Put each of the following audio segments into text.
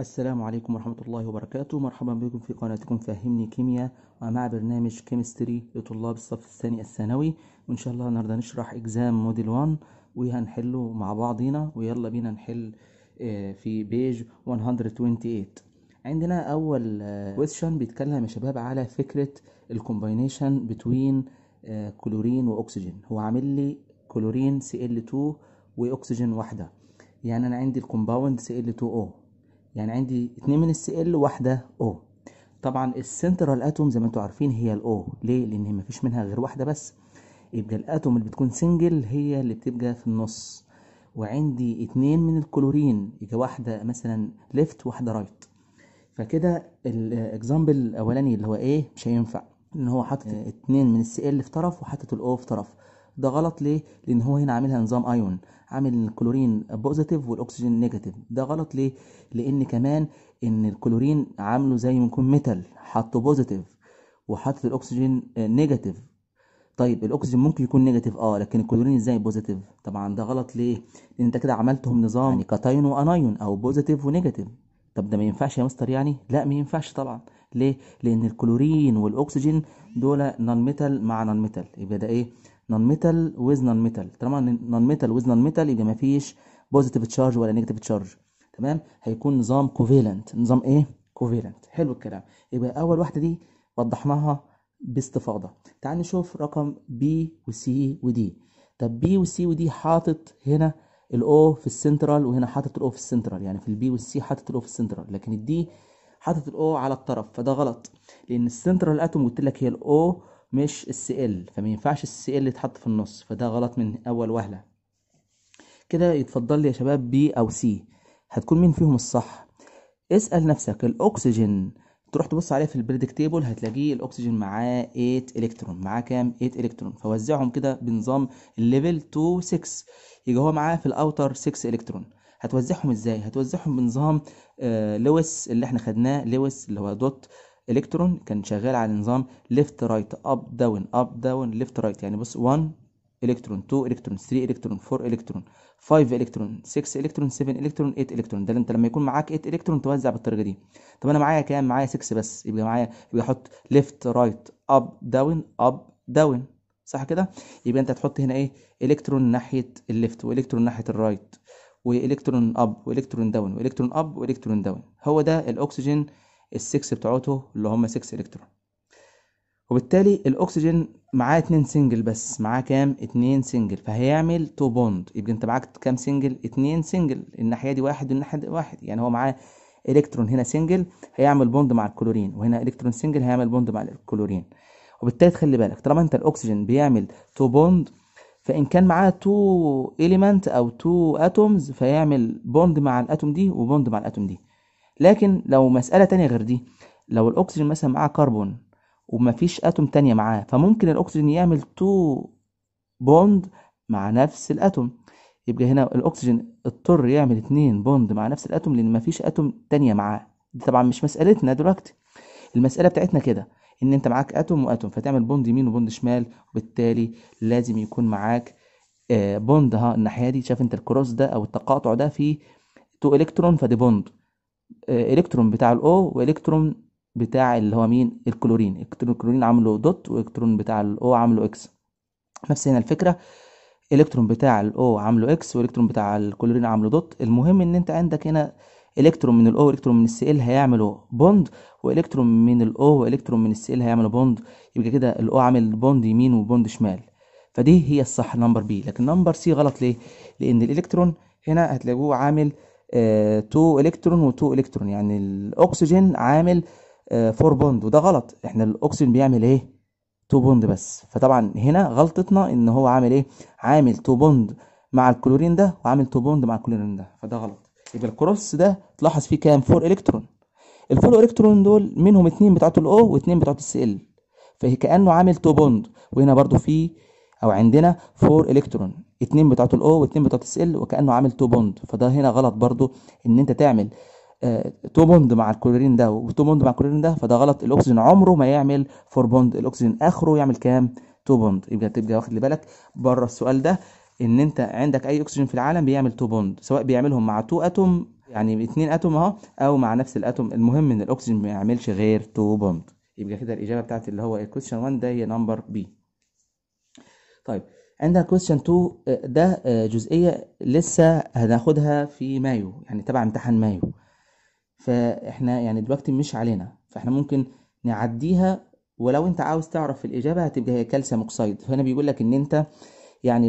السلام عليكم ورحمة الله وبركاته مرحبا بكم في قناتكم فهمني كيمياء ومع برنامج كيمستري لطلاب الصف الثاني الثانوي وإن شاء الله النهاردة نشرح إجزام موديل 1 وهنحله مع بعضينا ويلا بينا نحل آه، في بيج 128 عندنا أول كويستشن آه، بيتكلم يا شباب على فكرة الكومباينيشن بتوين كلورين وأكسجين هو عامل لي كلورين Cl2 وأكسجين واحدة يعني أنا عندي الكومباوند Cl2O يعني عندي اتنين من السي ال واحده او طبعا السنترال اتوم زي ما انتم عارفين هي الاو ليه لان مفيش منها غير واحده بس يبقى الاتوم اللي بتكون سنجل هي اللي بتبقى في النص وعندي اتنين من الكلورين يبقى واحده مثلا ليفت واحده رايت فكده الاكزامبل الاولاني اللي هو ايه مش هينفع ان هو حاطط إيه؟ اتنين من السي ال في طرف وحاطط الاو في طرف ده غلط ليه لان هو هنا عاملها نظام ايون عامل الكلورين بوزيتيف والاكسجين نيجاتيف ده غلط ليه لان كمان ان الكلورين عامله زي ما يكون ميتال حاطه بوزيتيف وحاطط الاكسجين نيجاتيف طيب الاكسجين ممكن يكون نيجاتيف اه لكن الكلورين ازاي بوزيتيف طبعا ده غلط ليه لان انت كده عملتهم نظام يعني كاتايون وانايون او بوزيتيف ونيجاتيف طب ده ما ينفعش يا مستر يعني لا ما ينفعش طبعا ليه لان الكلورين والاكسجين دول نون ميتال مع نون ميتال يبقى ده ايه نون ميتال ويز نون ميتال طالما نون ميتال ويز نون ميتال يبقى ما فيش بوزيتيف تشارج ولا نيجاتيف تشارج تمام هيكون نظام كوفيلنت نظام ايه كوفيلنت حلو الكلام يبقى اول واحده دي وضحناها باستفاضه تعال نشوف رقم بي وسي ودي طب بي وسي ودي حاطط هنا الاو في السنترال وهنا حاطط الاو في السنترال يعني في البي والسي حاطط الاو في السنترال لكن الدي حاطط الاو على الطرف فده غلط لان السنترال اتوم قلت لك هي الاو مش السي ال فما ينفعش السي ال يتحط في النص فده غلط من اول وهله كده يتفضل لي يا شباب بي او سي هتكون مين فيهم الصح اسال نفسك الاكسجين تروح تبص عليه في البريدك تيبل هتلاقيه الاكسجين معاه 8 الكترون معاه كام 8 الكترون فوزعهم كده بنظام الليفل 2 6 يبقى هو معاه في الاوتر 6 الكترون هتوزعهم ازاي هتوزعهم بنظام آه لويس اللي احنا خدناه لويس اللي هو دوت الكترون كان شغال على نظام ليفت رايت اب داون اب داون ليفت رايت يعني بص 1 الكترون 2 الكترون 3 الكترون 4 الكترون 5 الكترون 6 الكترون 7 الكترون 8 الكترون ده انت لما يكون معاك 8 الكترون توزع بالطريقه دي طب انا معايا كام معايا 6 بس يبقى معايا يبقى احط ليفت رايت اب داون اب داون صح كده يبقى انت هتحط هنا ايه الكترون ناحيه الليفت والكترون ناحيه الرايت والكترون اب والكترون داون والكترون اب والكترون داون هو ده الاكسجين ال6 بتوعته اللي هم 6 الكترون وبالتالي الاكسجين معاه اتنين سنجل بس معاه كام اتنين سنجل فهيعمل تو بوند يبقى انت معاك كام سنجل اتنين سنجل الناحيه دي واحد والناحيه دي واحد يعني هو معاه الكترون هنا سنجل هيعمل بوند مع الكلورين وهنا الكترون سنجل هيعمل بوند مع الكلورين وبالتالي تخلي بالك طالما انت الاكسجين بيعمل تو بوند فان كان معاه تو اليمنت او تو اتومز فيعمل بوند مع الاتوم دي وبوند مع الاتوم دي لكن لو مسألة تانية غير دي لو الأكسجين مثلا معاه كربون ومفيش أتوم تانية معاه فممكن الأكسجين يعمل تو بوند مع نفس الأتوم يبقى هنا الأكسجين اضطر يعمل اتنين بوند مع نفس الأتوم لأن مفيش أتوم تانية معاه دي طبعا مش مسألتنا دلوقتي المسألة بتاعتنا كده إن أنت معاك أتوم وأتوم فتعمل بوند يمين وبوند شمال وبالتالي لازم يكون معاك بوند آه، ها الناحية دي شايف أنت الكروس ده أو التقاطع ده فيه تو إلكترون فدي بوند الكترون بتاع الاو والكترون بتاع اللي هو مين الكلورين الكترون الكلورين عامله دوت والكترون بتاع الاو عامله اكس نفس هنا الفكره الكترون بتاع الاو عامله اكس والكترون بتاع الكلورين عامله دوت المهم ان انت عندك هنا الكترون من الاو والكترون من السي ال هيعملوا بوند والكترون من الاو والكترون من السي ال هيعملوا بوند يبقى كده الاو عامل بوند يمين وبوند شمال فدي هي الصح نمبر بي لكن نمبر سي غلط ليه لان الالكترون هنا هتلاقوه عامل 2 آه، الكترون و2 الكترون يعني الاكسجين عامل 4 آه، بوند وده غلط احنا الاكسجين بيعمل ايه 2 بوند بس فطبعا هنا غلطتنا ان هو عامل ايه عامل 2 بوند مع الكلورين ده وعامل 2 بوند مع الكلورين ده فده غلط يبقى الكروس ده تلاحظ فيه كام 4 الكترون الفور الكترون دول منهم اتنين بتاعت الاو واتنين بتاعت السي ال فكانه عامل 2 بوند وهنا برضو في او عندنا 4 الكترون اتنين بتاعت الاو واتنين بتاعت اس ال وكانه عامل تو بوند فده هنا غلط برضو ان انت تعمل آه تو بوند مع الكلورين ده وتو بوند مع الكلورين ده فده غلط الاكسجين عمره ما يعمل فور بوند الاكسجين اخره يعمل كام تو بوند يبقى تبقى واخد لبالك بره السؤال ده ان انت عندك اي اكسجين في العالم بيعمل تو بوند سواء بيعملهم مع تو اتوم يعني اتنين اتوم اهو او مع نفس الاتوم المهم ان الاكسجين ما يعملش غير تو بوند يبقى كده الاجابه بتاعت اللي هو الكويشن 1 ده هي نمبر بي طيب عندنا كويستشن 2 ده آه، جزئية لسه هناخدها في مايو يعني تبع امتحان مايو فاحنا يعني دلوقتي مش علينا فاحنا ممكن نعديها ولو انت عاوز تعرف الاجابه هتبقى هي كالسيوم اوكسايد فهنا بيقول لك ان انت يعني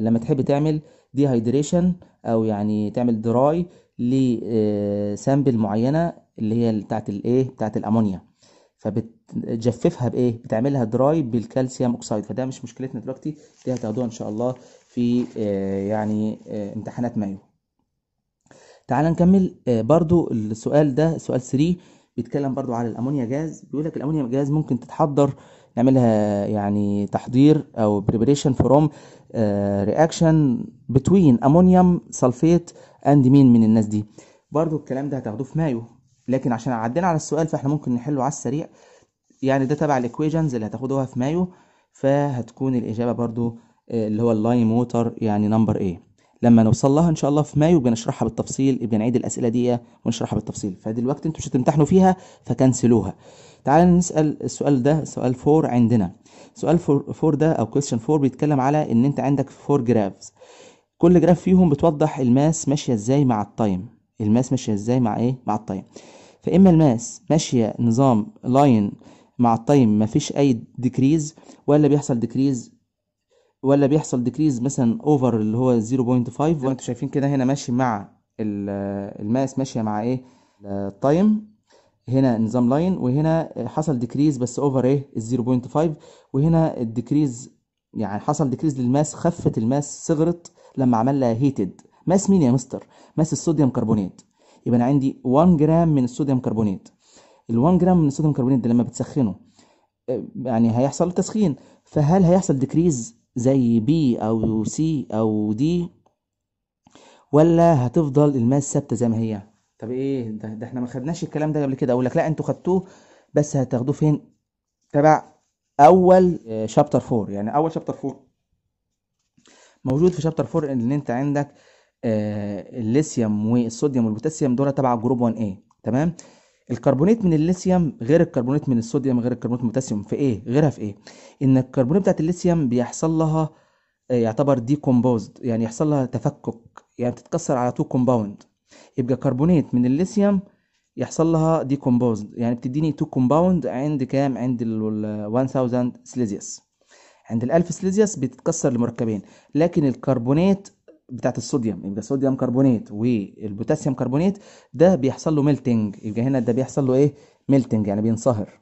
لما تحب تعمل ديهايدريشن او يعني تعمل دراي لسامبل آه، معينه اللي هي بتاعه الايه بتاعه الامونيا فبتجففها بايه بتعملها دراي بالكالسيوم اوكسايد فده مش مشكلتنا دلوقتي دي هتاخدوها ان شاء الله في آه، يعني آه، امتحانات مايو تعال نكمل آه، برضو السؤال ده سؤال 3 بيتكلم برضو على الامونيا جاز بيقول لك الامونيا جاز ممكن تتحضر نعملها يعني تحضير او بريبريشن فروم رياكشن بتوين امونيوم سلفيت اند مين من الناس دي برضو الكلام ده هتاخدوه في مايو لكن عشان عدينا على السؤال فاحنا ممكن نحله على السريع يعني ده تبع الايكويجنز اللي هتاخدوها في مايو فهتكون الاجابه برضو آه، اللي هو اللاين موتر يعني نمبر ايه لما نوصل لها ان شاء الله في مايو بنشرحها بالتفصيل بنعيد الاسئله دي ونشرحها بالتفصيل فدلوقتي انتوا مش هتمتحنوا فيها فكنسلوها تعال نسال السؤال ده سؤال 4 عندنا سؤال 4 ده او كويستشن 4 بيتكلم على ان انت عندك 4 جرافز كل جراف فيهم بتوضح الماس ماشيه ازاي مع التايم الماس ماشية ازاي مع ايه مع التايم فاما الماس ماشية نظام لاين مع التايم مفيش اي ديكريز ولا بيحصل ديكريز ولا بيحصل ديكريز مثلا اوفر اللي هو 0.5 وانتوا شايفين كده هنا ماشي مع الماس ماشيه مع ايه التايم هنا نظام لاين وهنا حصل ديكريز بس اوفر ايه ال 0.5 وهنا الديكريز يعني حصل ديكريز للماس خفت الماس صغرت لما عملها هيتد ماس مين يا مستر ماس الصوديوم كربونات يبقى انا عندي 1 جرام من الصوديوم كربونات ال1 جرام من الصوديوم كربونات ده لما بتسخنه آه، يعني هيحصل تسخين فهل هيحصل ديكريز زي بي او سي او دي ولا هتفضل الماس ثابته زي ما هي طب ايه ده, ده احنا ما خدناش الكلام ده قبل كده اقول لك لا انتوا خدتوه بس هتاخدوه فين تبع اول شابتر آه، 4 يعني اول شابتر 4 موجود في شابتر 4 ان انت عندك آه، الليثيوم والصوديوم والبوتاسيوم دول تبع جروب 1 ايه تمام الكربونات من الليثيوم غير الكربونات من الصوديوم غير الكربونات من البوتاسيوم في ايه غيرها في ايه ان الكربونات بتاعت الليثيوم بيحصل لها آه، يعتبر دي كومبوزد يعني يحصل لها تفكك يعني بتتكسر على تو كومباوند يبقى كربونات من الليثيوم يحصل لها دي كومبوزد يعني بتديني تو كومباوند عند كام عند ال 1000 سليزيوس عند ال 1000 سليزيوس بتتكسر لمركبين لكن الكربونات بتاعت الصوديوم يبقى صوديوم كربونيت والبوتاسيوم كربونيت ده بيحصل له ميلتنج يبقى هنا ده بيحصل له ايه ميلتنج يعني بينصهر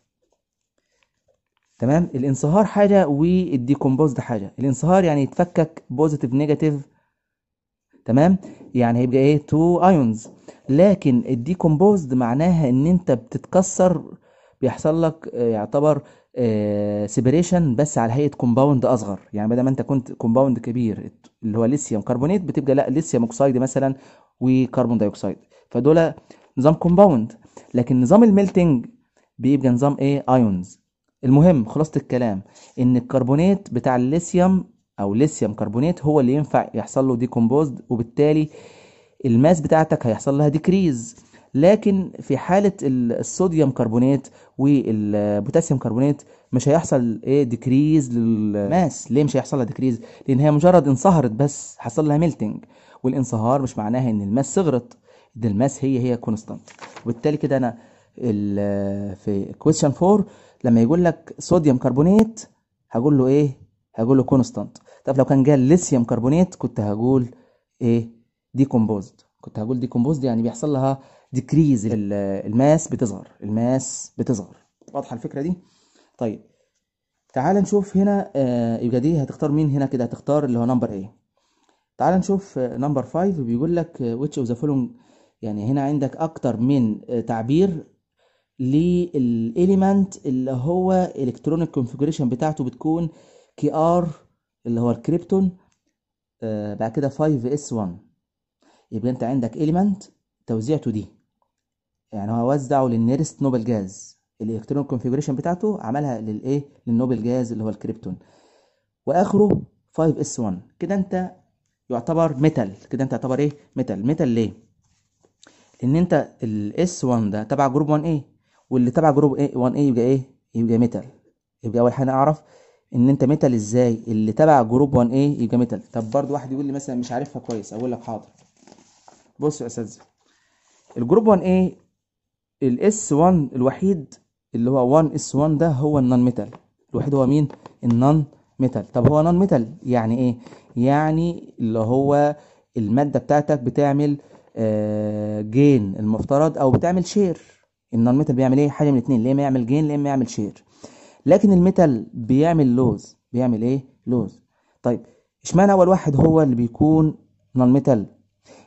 تمام الانصهار حاجه والديكومبوزد حاجه الانصهار يعني يتفكك بوزيتيف نيجاتيف تمام يعني هيبقى ايه تو ايونز لكن الديكومبوزد معناها ان انت بتتكسر بيحصل لك يعتبر سيبريشن آه، بس على هيئه كومباوند اصغر يعني بدل ما انت كنت كومباوند كبير اللي هو ليثيوم كربونيت بتبقى لا ليثيوم اوكسايد مثلا وكربون دايوكسيد فدول نظام كومباوند لكن نظام الميلتنج بيبقى نظام ايه ايونز المهم خلاصه الكلام ان الكربونات بتاع الليثيوم او ليثيوم كربونات هو اللي ينفع يحصل له ديكومبوزد وبالتالي الماس بتاعتك هيحصل لها ديكريز لكن في حالة الصوديوم كربونات والبوتاسيوم كربونات مش هيحصل ايه ديكريز للماس ليه مش هيحصل لها ديكريز لان هي مجرد انصهرت بس حصل لها ميلتنج والانصهار مش معناها ان الماس صغرت ده الماس هي هي كونستانت وبالتالي كده انا في كويشن 4 لما يقول لك صوديوم كربونات هقول له ايه هقول له كونستانت طب لو كان جال ليثيوم كربونات كنت هقول ايه ديكومبوزد كنت هقول ديكومبوزد يعني بيحصل لها ديكريز الماس بتظهر الماس بتظهر واضحه الفكره دي طيب تعال نشوف هنا آه، يبقى دي هتختار مين هنا كده هتختار اللي هو نمبر ايه تعال نشوف نمبر آه، 5 بيقول لك ويتش اوف ذا فولونج يعني هنا عندك اكتر من آه، تعبير للاليمنت اللي هو الكترونيك كونفيجريشن بتاعته بتكون كي ار اللي هو الكريبتون بعد كده 5 اس 1 يبقى انت عندك اليمنت توزيعته دي يعني هو وزعه للنيرست نوبل جاز الالكترون كونفيجريشن بتاعته عملها للايه للنوبل جاز اللي هو الكريبتون واخره 5 اس 1 كده انت يعتبر ميتال كده انت يعتبر ايه ميتال ميتال ليه لان انت الاس 1 ده تبع جروب 1 a إيه؟ واللي تبع جروب 1 إيه؟ a إيه يبقى ايه يبقى ميتال يبقى اول حاجه اعرف ان انت ميتال ازاي اللي تبع جروب 1 a يبقى ميتال طب برضو واحد يقول لي مثلا مش عارفها كويس اقول لك حاضر بص يا اساتذه الجروب 1 a الاس 1 الوحيد اللي هو 1 اس 1 ده هو النون ميتال الوحيد هو مين النون ميتال طب هو نون ميتال يعني ايه يعني اللي هو الماده بتاعتك بتعمل آه جين المفترض او بتعمل شير النون ميتال بيعمل ايه حاجه من الاثنين يا اما يعمل جين يا اما يعمل شير لكن الميتال بيعمل لوز بيعمل ايه لوز طيب اشمعنى اول واحد هو اللي بيكون نون ميتال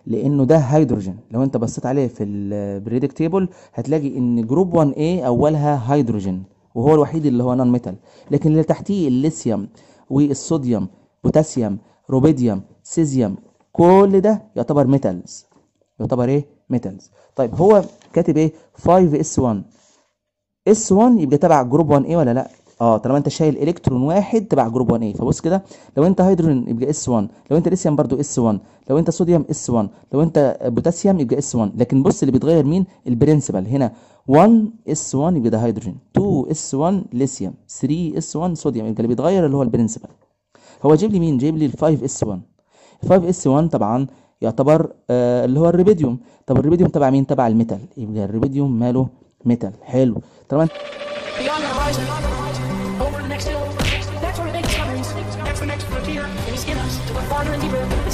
لانه ده هيدروجين لو انت بصيت عليه في البريدك تيبل هتلاقي ان جروب 1 a اولها هيدروجين وهو الوحيد اللي هو نون ميتال لكن اللي تحتيه الليثيوم والصوديوم بوتاسيوم روبيديوم سيزيوم كل ده يعتبر ميتالز يعتبر ايه ميتالز طيب هو كاتب ايه 5s1 s1 يبقى تبع جروب 1 a ولا لا اه طالما انت شايل الكترون واحد تبع جروب 1 اي فبص كده لو انت هيدروجين يبقى اس 1 لو انت ليثيوم برضو اس 1 لو انت صوديوم اس 1 لو انت بوتاسيوم يبقى اس 1 لكن بص اللي بيتغير مين البرنسبل هنا 1 اس 1 يبقى ده هيدروجين 2 اس 1 ليثيوم 3 اس 1 صوديوم يبقى اللي بيتغير اللي هو البرنسبل هو جايب لي مين جايب لي ال 5 اس 1 5 اس 1 طبعا يعتبر آه اللي هو الريبيديوم طب الريبيديوم تبع مين تبع الميتال يبقى الريبيديوم ماله ميتال حلو طبعا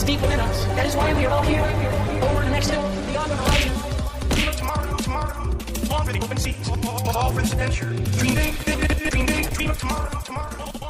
is deep within us. That is why we are all here, over the next hill, beyond the horizon. We look tomorrow, tomorrow, long for the open seas, all for this adventure. Dream big, dream big, dream of tomorrow, tomorrow.